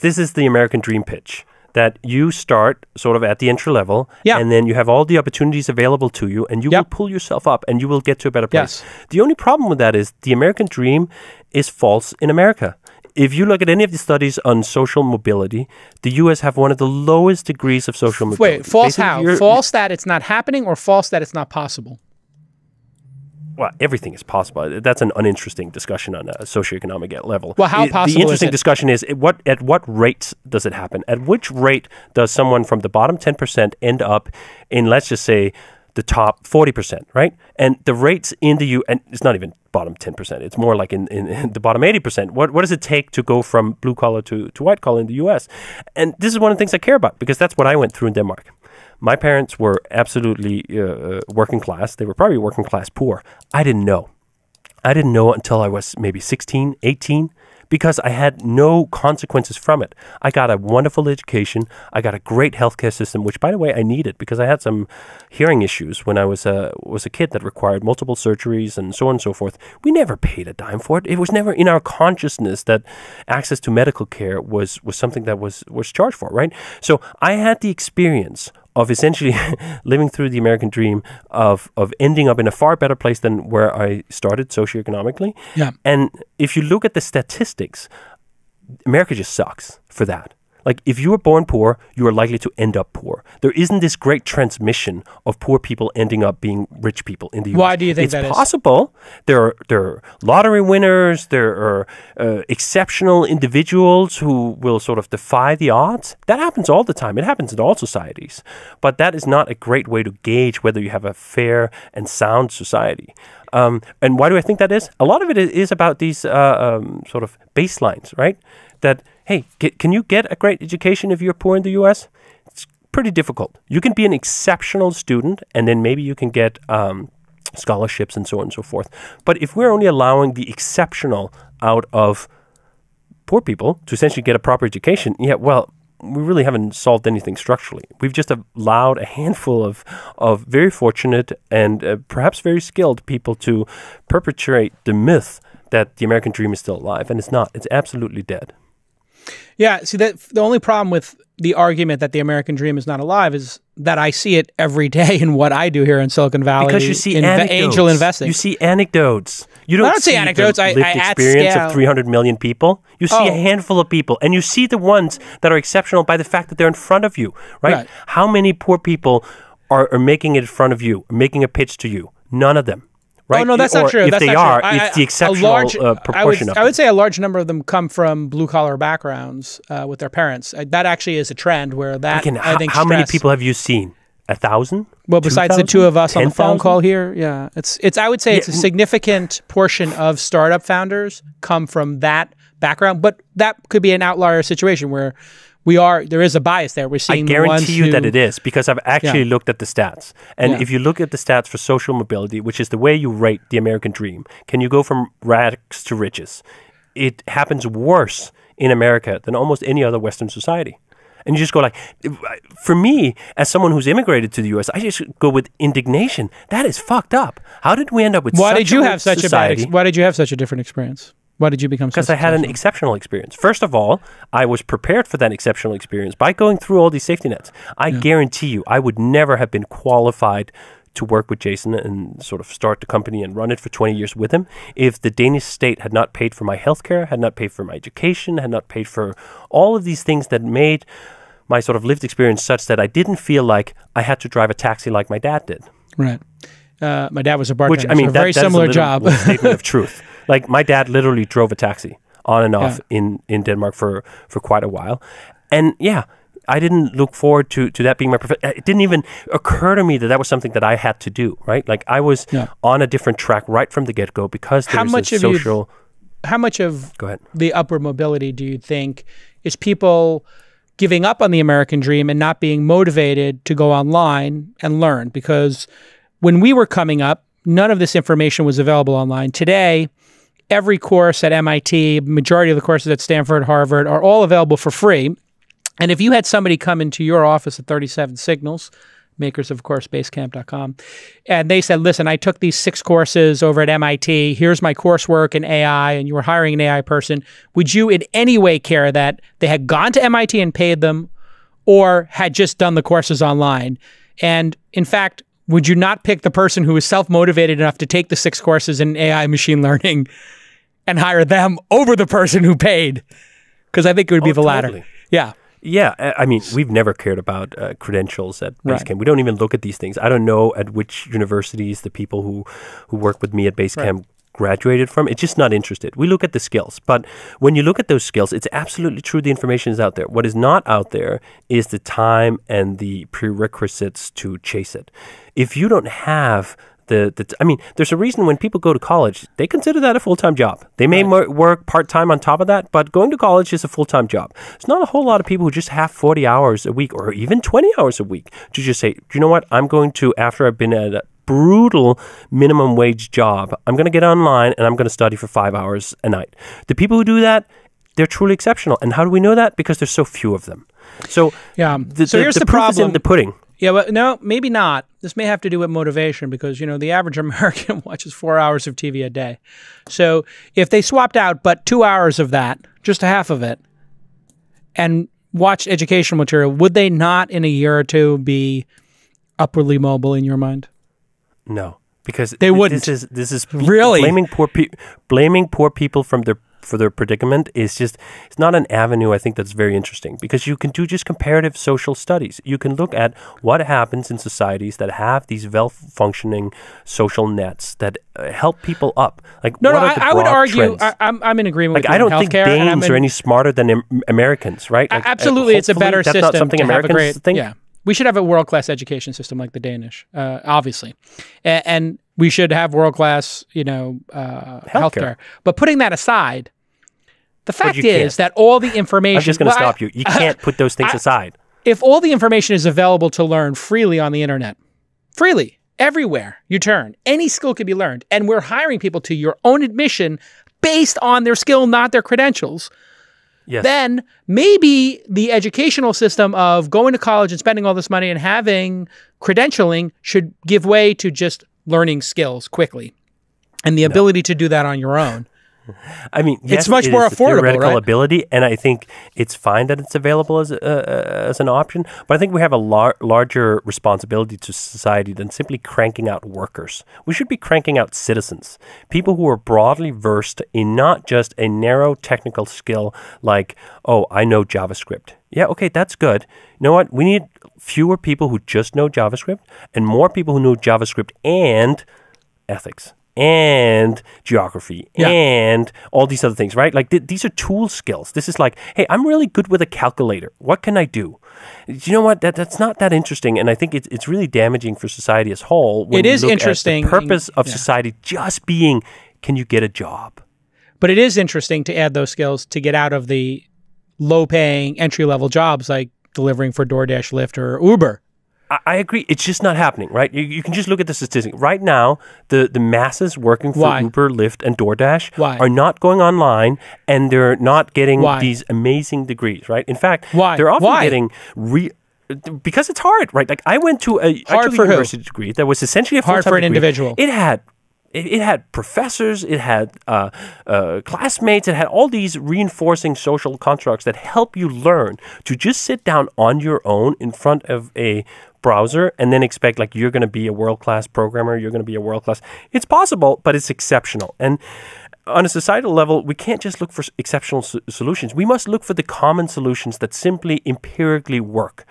This is the American dream pitch that you start sort of at the entry level yeah. and then you have all the opportunities available to you and you yep. will pull yourself up and you will get to a better place. Yes. The only problem with that is the American dream is false in America. If you look at any of the studies on social mobility, the U.S. have one of the lowest degrees of social mobility. Wait, false Basically, how? False that it's not happening or false that it's not possible? well, everything is possible. That's an uninteresting discussion on a socioeconomic level. Well, how possible? The interesting discussion is what at what rates does it happen? At which rate does someone from the bottom ten percent end up in, let's just say, the top 40%, right? And the rates in the U, and it's not even bottom 10%, it's more like in, in, in the bottom 80%. What, what does it take to go from blue collar to, to white collar in the US? And this is one of the things I care about because that's what I went through in Denmark. My parents were absolutely uh, uh, working class. They were probably working class poor. I didn't know. I didn't know until I was maybe 16, 18 because I had no consequences from it. I got a wonderful education. I got a great healthcare system, which, by the way, I needed because I had some hearing issues when I was a was a kid that required multiple surgeries and so on and so forth. We never paid a dime for it. It was never in our consciousness that access to medical care was was something that was was charged for, right? So I had the experience of essentially living through the American dream of of ending up in a far better place than where I started socioeconomically. Yeah. And if you look at the statistics, America just sucks for that. Like, if you were born poor, you are likely to end up poor. There isn't this great transmission of poor people ending up being rich people in the U.S. Why do you think it's that possible? Is? There are there are lottery winners. There are uh, exceptional individuals who will sort of defy the odds. That happens all the time. It happens in all societies. But that is not a great way to gauge whether you have a fair and sound society. Um, and why do I think that is? A lot of it is about these uh, um, sort of baselines, right? That, hey, c- can you get a great education if you're poor in the US? It's pretty difficult. You can be an exceptional student, and then maybe you can get um, scholarships and so on and so forth. But if we're only allowing the exceptional out of poor people to essentially get a proper education, yeah, well, we really haven't solved anything structurally. We've just allowed a handful of, of very fortunate and uh, perhaps very skilled people to perpetrate the myth that the American dream is still alive, and it's not. It's absolutely dead. Yeah, see that the only problem with the argument that the American dream is not alive is that I see it every day in what I do here in Silicon Valley. Because you see in angel investing. You see anecdotes. You don't, I don't see, see anecdotes. The lived I, I experience of 300 million people. You see oh. a handful of people, and you see the ones that are exceptional by the fact that they're in front of you, right? right. How many poor people are, are making it in front of you, making a pitch to you? None of them. Oh, right? Oh no, that's or not true. If that's they are, true. it's the exceptional large, uh, proportion. I would, I would, say a large number of them come from blue collar backgrounds uh, with their parents. Uh, that actually is a trend where that. I, can, I think how many people have you seen? A thousand? Well, besides 2, the two of us 10, on the phone 000? call here, yeah, it's it's. I would say it's a significant portion of startup founders come from that background, but that could be an outlier situation where we are there is a bias there. We're seeing. I guarantee you who, that it is because I've actually yeah. looked at the stats, and yeah. if you look at the stats for social mobility, which is the way you rate the American dream, can you go from rags to riches? It happens worse in America than almost any other Western society. And you just go like, for me, as someone who's immigrated to the U.S., I just go with indignation. That is fucked up. How did we end up with? Why did you have such society? a bad? Ex- why did you have such a different experience? Why did you become? Because I had an exceptional experience. First of all, I was prepared for that exceptional experience by going through all these safety nets. I yeah. guarantee you, I would never have been qualified to work with Jason and sort of start the company and run it for 20 years with him if the Danish state had not paid for my healthcare, had not paid for my education, had not paid for all of these things that made my sort of lived experience such that I didn't feel like I had to drive a taxi like my dad did. Right. Uh, my dad was a bartender. Which I mean, so that, very that similar job. statement of truth. Like my dad literally drove a taxi on and off yeah. in, in Denmark for, for quite a while. And yeah, I didn't look forward to, to that being my profession. It didn't even occur to me that that was something that I had to do, right? Like I was yeah. on a different track right from the get go because there's how much social. You, how much of go ahead. the upward mobility do you think is people giving up on the American dream and not being motivated to go online and learn? Because when we were coming up, none of this information was available online. Today, every course at MIT, majority of the courses at Stanford, Harvard are all available for free. And if you had somebody come into your office at 37 Signals, makers of course basecamp.com and they said listen i took these six courses over at mit here's my coursework in ai and you were hiring an ai person would you in any way care that they had gone to mit and paid them or had just done the courses online and in fact would you not pick the person who is self-motivated enough to take the six courses in ai machine learning and hire them over the person who paid because I think it would be oh, the totally. latter. Yeah. Yeah, I mean, we've never cared about uh, credentials at Basecamp. Right. We don't even look at these things. I don't know at which universities the people who, who work with me at Basecamp right graduated from. It's just not interested. We look at the skills, but when you look at those skills, it's absolutely true the information is out there. What is not out there is the time and the prerequisites to chase it. If you don't have the, the I mean, there's a reason when people go to college, they consider that a full time job. They may right. mo- work part time on top of that, but going to college is a full time job. It's not a whole lot of people who just have 40 hours a week or even 20 hours a week to just say, you know what, I'm going to, after I've been at a, brutal minimum wage job. I'm going to get online and I'm going to study for five hours a night. The people who do that, they're truly exceptional. And how do we know that? Because there's so few of them. So yeah. The, so the, here's the, the problem: the pudding. Yeah, but no, maybe not. This may have to do with motivation because, you know, the average American watches four hours of TV a day. So if they swapped out but two hours of that, just a half of it, and watched educational material, would they not in a year or two be upwardly mobile in your mind? No, because they wouldn't. This is, this is really blaming poor people, blaming poor people from their for their predicament is just it's not an avenue I think that's very interesting because you can do just comparative social studies. You can look at what happens in societies that have these well functioning social nets that uh, help people up. Like no, no, I, I, would argue I, am I'm, I'm in agreement. Like I don't think Danes in, are any smarter than Im- Americans, right? Like, absolutely, it's a better that's system. Not something Americans great, think. Yeah. We should have a world class education system like the Danish, uh, obviously. and we should have world class, you know, uh, healthcare. healthcare. But putting that aside, the fact is can't. that all the information. I'm just going to well, stop I, you. You can't put those things I, aside. If all the information is available to learn freely on the internet, freely everywhere you turn, any skill can be learned, and we're hiring people to your own admission based on their skill, not their credentials. Yes. Then maybe the educational system of going to college and spending all this money and having credentialing should give way to just learning skills quickly, and the ability no. to do that on your own. I mean, yes, it's much it more affordable. Theoretical right? ability, and I think it's fine that it's available as uh, uh, as an option. But I think we have a lar- larger responsibility to society than simply cranking out workers. We should be cranking out citizens, people who are broadly versed in not just a narrow technical skill like, oh, I know JavaScript yeah, okay, that's good. You know what? We need fewer people who just know JavaScript and more people who know JavaScript and ethics and geography yeah. and all these other things, right? Like th- these are tool skills. This is like, hey, I'm really good with a calculator. What can I do? You know what? That that's not that interesting, and I think it's it's really damaging for society as whole. it is interesting. purpose of yeah. society just being, can you get a job? But it is interesting to add those skills to get out of the low paying entry level jobs like delivering for DoorDash, Lyft, or Uber. I agree. It's just not happening, right? You, you, can just look at the statistic. Right now, the, the masses working for Why? Uber, Lyft, and DoorDash Why? are not going online and they're not getting Why? these amazing degrees, right? In fact, they're often getting re- because it's hard, right? Like I went to a hard for university who? degree that was essentially a hard for an degree. individual. It had it, it had professors, it had uh, uh, classmates, it had all these reinforcing social constructs that help you learn to just sit down on your own in front of a browser and then expect like you're going to be a world class programmer, you're going to be a world class. It's possible, but it's exceptional. And on a societal level, we can't just look for exceptional so- solutions. We must look for the common solutions that simply empirically work.